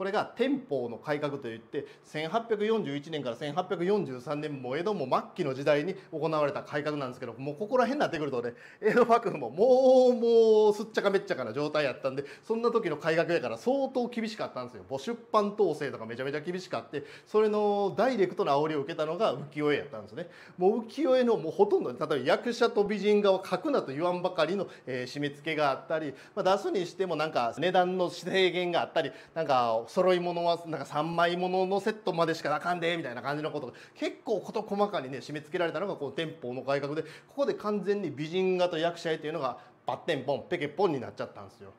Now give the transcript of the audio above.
これが天保の改革といって1841年から1843年も江戸も末期の時代に行われた改革なんですけどもうここら辺になってくるとね江戸幕府ももうもう当すっちゃかめっちゃかな状態やったんでそんな時の改革やから相当厳しかったんですよ母出版統制とかめちゃめちゃ厳しかってそれのダイレクトな煽りを受けたのが浮世絵やったんですねもう浮世絵のもうほとんど例えば役者と美人画を描くなと言わんばかりの、えー、締め付けがあったり、まあ、出すにしてもなんか値段の制限があったりなんか揃い物はなんか3枚物のセットまでしかあかんでみたいな感じのことが結構事細かにね締め付けられたのがこの店舗の改革でここで完全に美人画と役者絵というのがバッテンポンペケポンになっちゃったんですよ